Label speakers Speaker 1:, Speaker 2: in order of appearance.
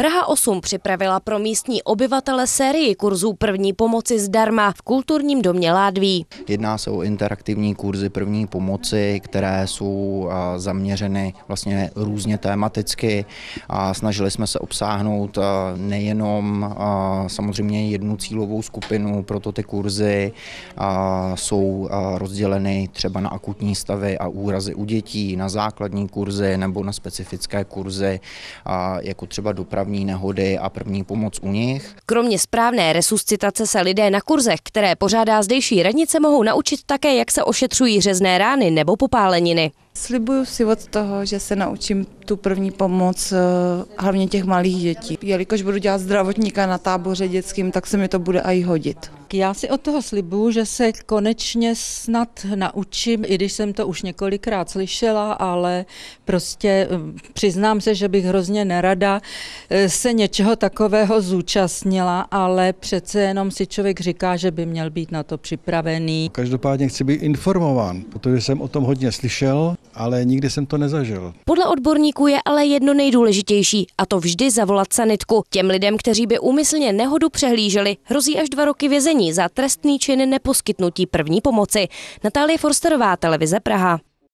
Speaker 1: Praha 8 připravila pro místní obyvatele sérii kurzů první pomoci zdarma v kulturním domě Ládví.
Speaker 2: Jedná se o interaktivní kurzy první pomoci, které jsou zaměřeny vlastně různě tematicky. Snažili jsme se obsáhnout nejenom samozřejmě jednu cílovou skupinu, proto ty kurzy jsou rozděleny třeba na akutní stavy a úrazy u dětí, na základní kurzy nebo na specifické kurzy, jako třeba dopravní dopravní nehody a první pomoc u nich.
Speaker 1: Kromě správné resuscitace se lidé na kurzech, které pořádá zdejší radnice, mohou naučit také, jak se ošetřují řezné rány nebo popáleniny.
Speaker 3: Slibuju si od toho, že se naučím tu první pomoc eh, hlavně těch malých dětí. Jelikož budu dělat zdravotníka na táboře dětským, tak se mi to bude aj hodit.
Speaker 4: Já si od toho slibuju, že se konečně snad naučím, i když jsem to už několikrát slyšela, ale prostě eh, přiznám se, že bych hrozně nerada eh, se něčeho takového zúčastnila, ale přece jenom si člověk říká, že by měl být na to připravený.
Speaker 5: Každopádně chci být informován, protože jsem o tom hodně slyšel ale nikdy jsem to nezažil.
Speaker 1: Podle odborníků je ale jedno nejdůležitější, a to vždy zavolat sanitku. Těm lidem, kteří by úmyslně nehodu přehlíželi, hrozí až dva roky vězení za trestný čin neposkytnutí první pomoci. Natálie Forsterová, televize Praha.